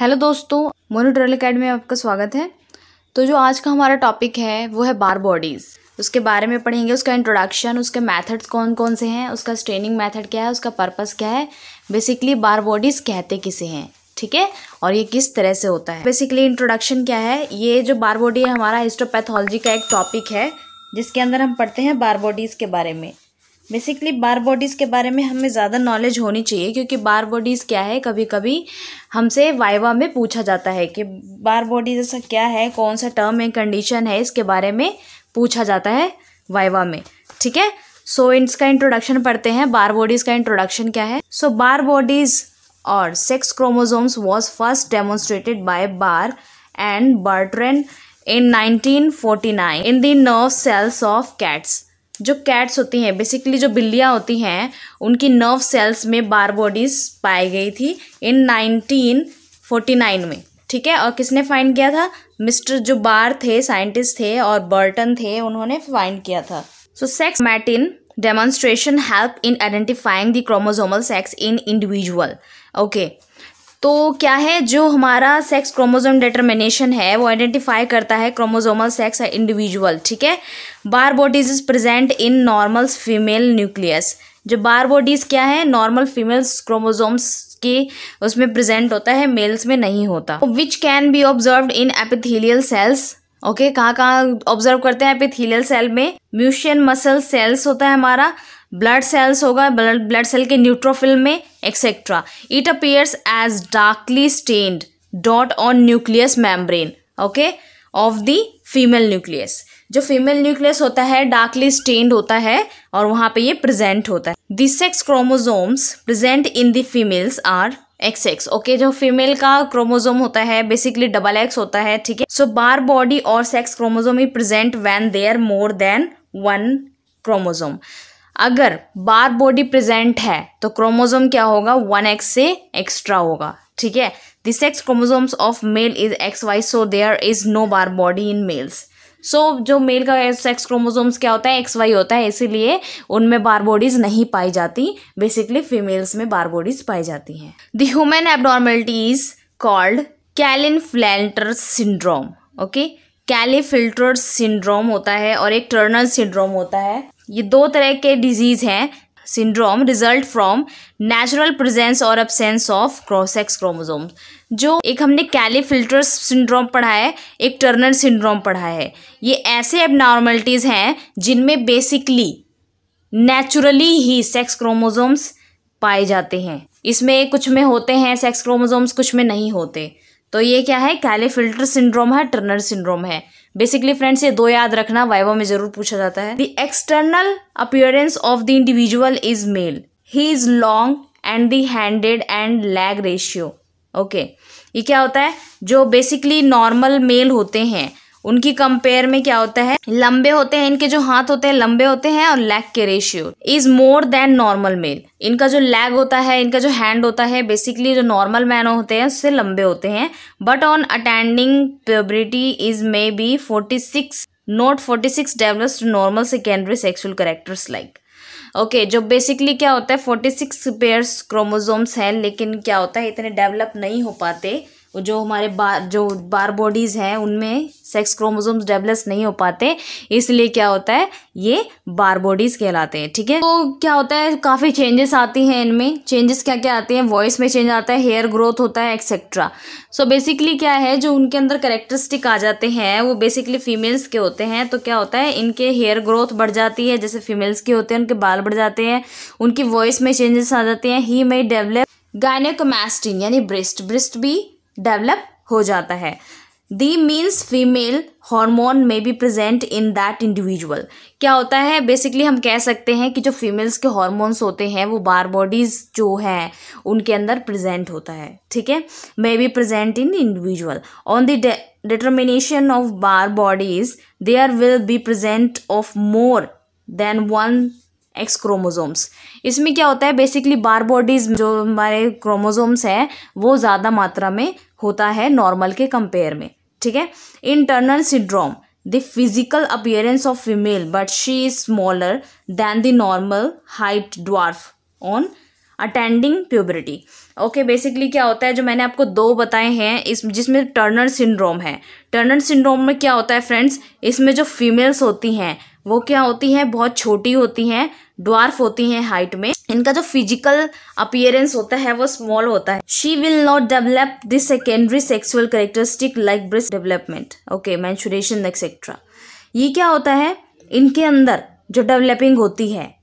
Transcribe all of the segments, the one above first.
hello दोस्तों Monu travel academy में आपका स्वागत है तो जो आज का हमारा टॉपिक है वो है बार बॉडीज़ उसके बारे में पढ़ेंगे उसका इंट्रोडक्शन उसके मेथड्स कौन कौन से हैं उसका स्ट्रेनिंग मेथड क्या है उसका पर्पस क्या है बेसिकली बार बॉडीज़ कहते किसे हैं ठीक है और ये किस तरह से होता है बेसिकली इंट्रोडक्शन क्या है ये जो बार बॉडी है हमारा हिस्टोपैथोलॉजी का एक टॉपिक है जिसके अंदर हम पढ़ते हैं बार बॉडीज़ के बारे में बेसिकली बार बॉडीज़ के बारे में हमें ज़्यादा नॉलेज होनी चाहिए क्योंकि बार बॉडीज़ क्या है कभी कभी हमसे वाइवा में पूछा जाता है कि बार बॉडी जैसा क्या है कौन सा टर्म एंड कंडीशन है इसके बारे में पूछा जाता है वाइवा में ठीक है सो इसका इंट्रोडक्शन पढ़ते हैं बार बॉडीज़ का इंट्रोडक्शन क्या है सो बार बॉडीज़ और sex chromosomes was first demonstrated by Barr and Bertram nineteen 1949 nine in the nerve cells of cats जो कैट्स होती हैं बेसिकली जो बिल्लियाँ होती हैं उनकी नर्व सेल्स में बार बॉडीज पाई गई थी इन नाइनटीन फोर्टी नाइन में ठीक है और किसने फाइंड किया था मिस्टर जो बार थे साइंटिस्ट थे और बर्टन थे उन्होंने फाइंड किया था so sex chromatin demonstration help in identifying the chromosomal sex in individual okay तो क्या है जो हमारा सेक्स क्रोमोजोम डिटर्मिनेशन है वो आइडेंटिफाई करता है क्रोमोजोमल सेक्स इंडिविजुअल ठीक है Barr bodies is present in normal female nucleus जो बार बॉडीज क्या है नॉर्मल फीमेल्स क्रोमोजोम्स कि उसमें प्रेजेंट होता है मेल्स में नहीं होता which can be observe in epithelial cells okay कहाँ कहाँ ऑब्जर्व करते हैं एपिथीलियल सेल में म्यूशियन मसल सेल्स होता है हमारा ब्लड सेल्स होगा ब्लड सेल के न्यूट्रोफिल में et cetera it appears as darkly stained dot on nucleus membrane okay of the female nucleus जो फीमेल न्यूक्लियस होता है डार्कली स्टेन्ड होता है और वहाँ पे ये प्रेजेंट होता है the sex chromosomes present in the females are X X okay जो फीमेल का क्रोमोजोम होता है बेसिकली डबल एक्स होता है ठीक है सो बार बॉडी और सेक्स क्रोमोजोम ही present when there more than one chromosome अगर बार बॉडी प्रेजेंट है तो क्रोमोजोम क्या होगा वन एक्स से एक्स्ट्रा होगा ठीक है sex chromosomes of male is X Y so there is no Barr body in males so जो मेल का सेक्स क्रोमोजोम्स क्या होता है एक्स वाई होता है इसीलिए उनमें बार बॉडीज नहीं पाई जाती बेसिकली फीमेल्स में बार बॉडीज पाई जाती हैं the human abnormality is called Klinefelter syndrome okay Klinefelter syndrome होता है और एक टर्नर सिंड्रोम होता है ये दो तरह के डिजीज़ हैं syndrome result from natural presence और अबसेंस ऑफ क्रोसेक्स क्रोमोजोम जो एक हमने कैली फिल्टर सिंड्रोम पढ़ा है एक टर्नर सिंड्रोम पढ़ा है ये ऐसे एबनॉर्मलिटीज़ हैं जिनमें बेसिकली नेचुरली ही सेक्स क्रोमोजोम्स पाए जाते हैं इसमें कुछ में होते हैं सेक्स क्रोमोजोम्स कुछ में नहीं होते तो ये क्या है कैली फिल्टर सिंड्रोम है टर्नर सिंड्रोम है बेसिकली फ्रेंड्स ये दो याद रखना वाइवा में जरूर पूछा जाता है the external appearance of the individual is male he is long and the handed and leg ratio okay ये क्या होता है जो बेसिकली नॉर्मल मेल होते हैं उनकी कंपेयर में क्या होता है लंबे होते हैं इनके जो हाथ होते हैं लंबे होते हैं और लेग के ratio is more than normal male इनका जो लेग होता है इनका जो हैंड होता है बेसिकली जो नॉर्मल मैन होते हैं उससे लंबे होते हैं but on attending puberty is may be forty six not forty six develops normal secondary sexual characters like okay जो बेसिकली क्या होता है फोर्टी सिक्स पेयर्स क्रोमोजोम्स हैं लेकिन क्या होता है इतने डेवलप नहीं हो पाते जो हमारे बार जो बार बॉडीज़ हैं उनमें सेक्स क्रोमोसोम्स डेवलप नहीं हो पाते इसलिए क्या होता है ये बार बॉडीज़ कहलाते हैं ठीक है तो क्या होता है काफ़ी चेंजेस आती हैं इनमें चेंजेस क्या क्या आते हैं वॉइस में चेंज आता है हेयर ग्रोथ होता है एक्सेट्रा सो बेसिकली क्या है जो उनके अंदर करेक्टरिस्टिक आ जाते हैं वो बेसिकली फीमेल्स के होते हैं तो क्या होता है इनके हेयर ग्रोथ बढ़ जाती है जैसे फीमेल्स के होते हैं उनके बाल बढ़ जाते हैं उनकी वॉइस में चेंजेस आ जाते हैं ही मई डेवलप गायनेकोमैस्टिन यानी ब्रेस्ट ब्रेस्ट भी डेवलप हो जाता है the means female hormone may be present in that individual क्या होता है बेसिकली हम कह सकते हैं कि जो फीमेल्स के हॉर्मोन्स होते हैं वो बार बॉडीज़ जो हैं उनके अंदर प्रजेंट होता है ठीक है may be present in individual on the determination of Barr bodies they are will be present of more than one X chromosomes इसमें क्या होता है बेसिकली बार बॉडीज़ जो हमारे क्रोमोजोम्स हैं वो ज़्यादा मात्रा में होता है नॉर्मल के कंपेयर में ठीक है in Turner syndrome the physical appearance of female but she is smaller than the normal height dwarf on attending puberty okay basically क्या होता है जो मैंने आपको दो बताए हैं इस जिसमें टर्नर सिंड्रोम है टर्नर सिंड्रोम में क्या होता है फ्रेंड्स इसमें जो फीमेल्स होती हैं वो क्या होती हैं बहुत छोटी होती हैं ड्वार्फ होती हैं हाइट में इनका जो फिजिकल अपियरेंस होता है वो स्मॉल होता है she will not develop this secondary sexual characteristic like breast development okay menstruation et cetera ये क्या होता है इनके अंदर जो डेवलपिंग होती है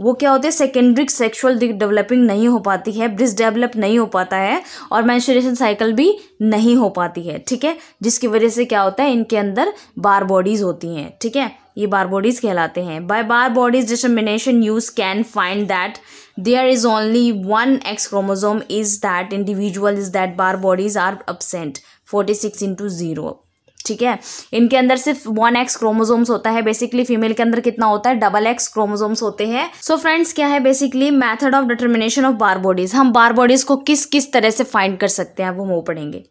वो क्या होती है सेकेंडरी सेक्सुअल डेवलपिंग नहीं हो पाती है ब्रिज डेवलप नहीं हो पाता है और मैंशुरेशन साइकिल भी नहीं हो पाती है ठीक है जिसकी वजह से क्या होता है इनके अंदर बार बॉडीज़ होती हैं ठीक है ये बार बॉडीज कहलाते हैं by Barr bodies determination use can find that there is only one X chromosome is that individual is that Barr bodies are absent forty six into zero ठीक है इनके अंदर सिर्फ वन एक्स क्रोमोजोम्स होता है basically female के अंदर कितना होता है डबल एक्स क्रोमोजोम्स होते हैं सो फ्रेंड्स क्या है basically method of determination of Barr bodies हम बार बॉडीज को किस किस तरह से फाइंड कर सकते हैं वो हम वो पढ़ेंगे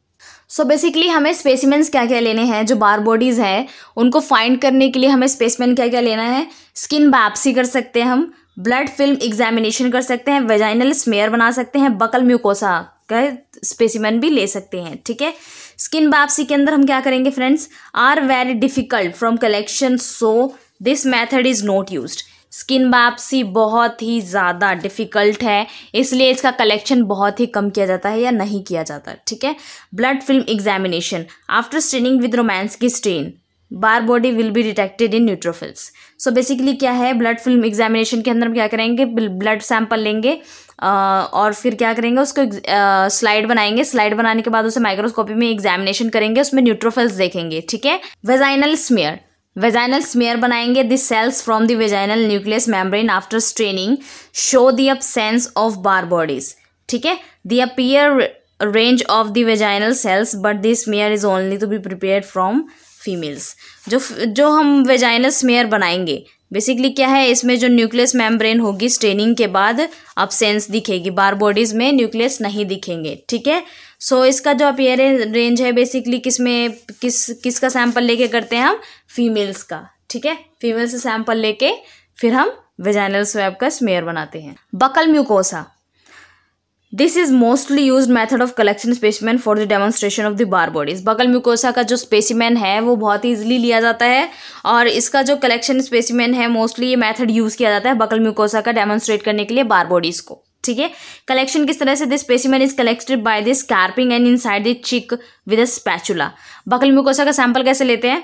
सो so बेसिकली हमें स्पेसिमेंस क्या क्या लेने हैं जो बार बॉडीज़ हैं उनको फाइंड करने के लिए हमें स्पेसिमेंट क्या क्या लेना है स्किन बायोप्सी कर सकते हैं हम ब्लड फिल्म एग्जामिनेशन कर सकते हैं वेजाइनल स्मेयर बना सकते हैं बकल म्यूकोसा का स्पेसिमेंट भी ले सकते हैं ठीक है स्किन बायोप्सी के अंदर हम क्या करेंगे friends are very difficult from collection so this method is not use skin वापसी बहुत ही ज़्यादा डिफ़िकल्ट है इसलिए इसका कलेक्शन बहुत ही कम किया जाता है या नहीं किया जाता ठीक है blood film examination after staining with Romanowsky stain Barr body will be detected in neutrophils so basically क्या है ब्लड फिल्म एग्जामिनेशन के अंदर हम क्या करेंगे ब्लड सैंपल लेंगे और फिर क्या करेंगे उसको स्लाइड बनाएंगे स्लाइड बनाने के बाद उसे माइक्रोस्कोपी में एग्जामिनेशन करेंगे उसमें न्यूट्रोफिल्स देखेंगे ठीक है वेजाइनल स्मेयर वेजाइनल स्मेयर बनाएंगे this cells from the vaginal nucleus membrane after staining show the absence of Barr bodies ठीक है the appearance of the vaginal cells but this smear is only to be prepare from females जो जो हम vaginal smear बनाएंगे basically क्या है इसमें जो न्यूक्लियस मेम्ब्रेन होगी स्ट्रेनिंग के बाद अपसेंस दिखेगी बार बॉडीज़ में न्यूक्लियस नहीं दिखेंगे ठीक है सो so, इसका जो अपियरेंस रेंज है बेसिकली किस में किस किसका सैम्पल लेके करते हैं हम फीमेल्स का ठीक है फीमेल से सैंपल लेके फिर हम वेजाइनल स्वैब का स्मेयर बनाते हैं buccal mucosa this is mostly use method of collection specimen for the demonstration of the Barr bodies buccal mucosa का जो स्पेसिमैन है वो बहुत ही ईजिली लिया जाता है और इसका जो कलेक्शन स्पेसिमैन है मोस्टली ये मैथड यूज़ किया जाता है बकल म्यूकोसा का डेमोन्स्ट्रेट करने के लिए बार बॉडीज़ को ठीक है कलेक्शन किस तरह से this specimen is collected by this scraping and inside the cheek with a spatula buccal mucosa का सैंपल कैसे लेते हैं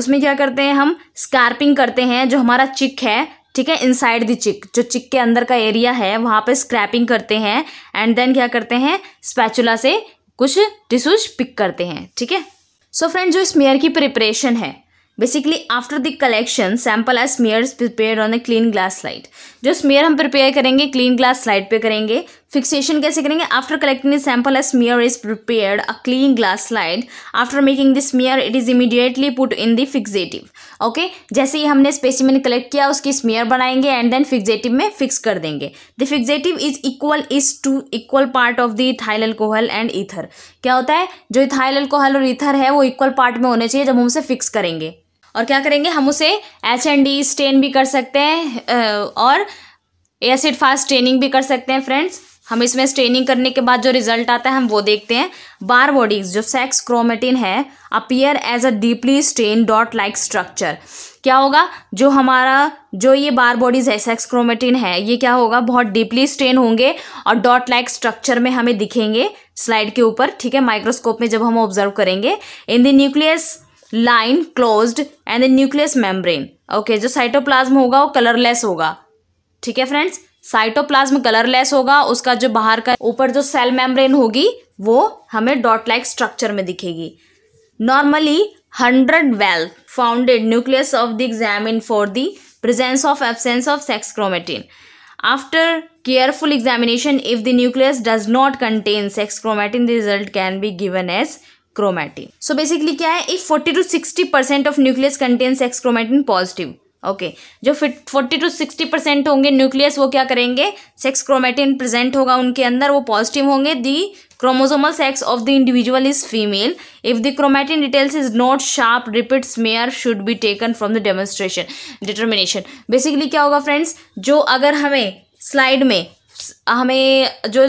उसमें क्या करते हैं हम स्कार्पिंग करते हैं जो हमारा चिक है ठीक है इनसाइड द चिक जो चिक के अंदर का एरिया है वहाँ पे स्क्रैपिंग करते हैं एंड देन क्या करते हैं स्पैचुला से कुछ टिशूज पिक करते हैं ठीक है सो फ्रेंड जो स्मेयर की प्रिपरेशन है basically after the collection sample as smear prepare on a clean glass slide जो स्मेयर हम प्रिपेयर करेंगे क्लीन ग्लास स्लाइड पे करेंगे फिक्सेशन कैसे करेंगे after collecting the sample as smear is prepare a clean glass slide after making the smear it is immediately put in the fixative okay जैसे ही हमने स्पेसिमिन कलेक्ट किया उसकी स्मेयर बनाएंगे एंड देन फिक्सेटिव में fix कर देंगे the fixative is equal is to equal part of the ethyl alcohol and ether क्या होता है जो इथाइल अल्कोहल और ईथर है वो इक्वल पार्ट में होने चाहिए जब हम उसे फिक्स करेंगे और क्या करेंगे हम उसे एच एन डी स्टेन भी कर सकते हैं और एसिड फास्ट स्टेनिंग भी कर सकते हैं फ्रेंड्स हम इसमें स्टेनिंग करने के बाद जो रिजल्ट आता है हम वो देखते हैं बार बॉडीज जो सेक्स क्रोमेटिन है appear as a deeply stain dot like structure क्या होगा जो हमारा जो ये बार बॉडीज है सेक्स क्रोमेटिन है ये क्या होगा बहुत डीपली स्टेन होंगे और डॉट लाइक स्ट्रक्चर में हमें दिखेंगे स्लाइड के ऊपर ठीक है माइक्रोस्कोप में जब हम ऑब्जर्व करेंगे in the nucleus line closed and the nucleus membrane okay जो साइटोप्लाज्म होगा वो कलरलेस होगा ठीक है फ्रेंड्स साइटोप्लाज्म कलरलेस होगा उसका जो बाहर का ऊपर जो सेल मेम्ब्रेन होगी वो हमें डॉट लाइक स्ट्रक्चर में दिखेगी normally hundred well founded nucleus of the examine for the presence of absence of sex chromatin after careful examination if the nucleus does not contain sex chromatin the result can be given chromatin so basically क्या है if forty to sixty percent of nucleus contains X chromatin positive okay जो fit forty to sixty percent होंगे nucleus वो क्या करेंगे sex chromatin present होगा उनके अंदर वो पॉजिटिव होंगे the chromosomal sex of the individual is female if the chromatin details is not sharp repeat smear should be taken from the demonstration determination basically क्या होगा फ्रेंड्स जो अगर हमें स्लाइड में हमें जो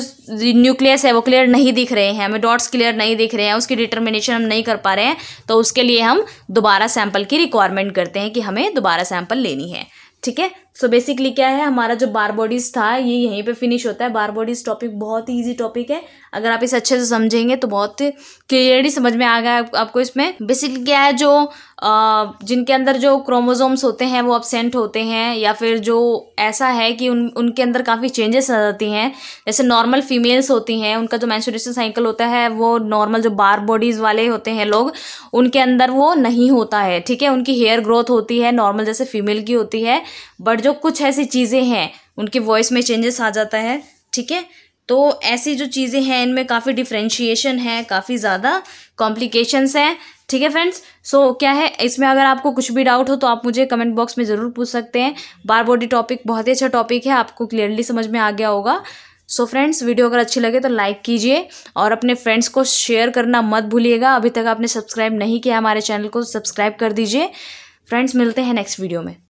न्यूक्लियस है वो क्लियर नहीं दिख रहे हैं हमें डॉट्स क्लियर नहीं दिख रहे हैं उसकी डिटर्मिनेशन हम नहीं कर पा रहे हैं तो उसके लिए हम दोबारा सैंपल की रिक्वायरमेंट करते हैं कि हमें दोबारा सैंपल लेनी है ठीक है सो बेसिकली क्या है हमारा जो बार बॉडीज था ये यहीं पे फिनिश होता है बार बॉडीज टॉपिक बहुत ही ईजी टॉपिक है अगर आप इसे अच्छे से समझेंगे तो बहुत क्लियरली समझ में आ गया आपको इसमें बेसिकली क्या है जो जिनके अंदर जो क्रोमोज़ोम्स होते हैं वो अबसेंट होते हैं या फिर जो ऐसा है कि उन उनके अंदर काफ़ी चेंजेस आ जाती हैं जैसे नॉर्मल फीमेल्स होती हैं उनका जो मैंसुरेशन साइकिल होता है वो नॉर्मल जो बार बॉडीज़ वाले होते हैं लोग उनके अंदर वो नहीं होता है ठीक है उनकी हेयर ग्रोथ होती है नॉर्मल जैसे फीमेल की होती है बट जो कुछ ऐसी चीज़ें हैं उनकी वॉइस में चेंजेस आ जाता है ठीक है तो ऐसी जो चीज़ें हैं इनमें काफ़ी डिफ्रेंशिएशन है काफ़ी ज़्यादा कॉम्प्लिकेशंस हैं ठीक है फ्रेंड्स सो so, क्या है इसमें अगर आपको कुछ भी डाउट हो तो आप मुझे कमेंट बॉक्स में ज़रूर पूछ सकते हैं बार बॉडी टॉपिक बहुत ही अच्छा टॉपिक है आपको क्लियरली समझ में आ गया होगा सो so फ्रेंड्स वीडियो अगर अच्छी लगे तो लाइक कीजिए और अपने फ्रेंड्स को शेयर करना मत भूलिएगा अभी तक आपने सब्सक्राइब नहीं किया हमारे चैनल को सब्सक्राइब तो कर दीजिए फ्रेंड्स मिलते हैं नेक्स्ट वीडियो में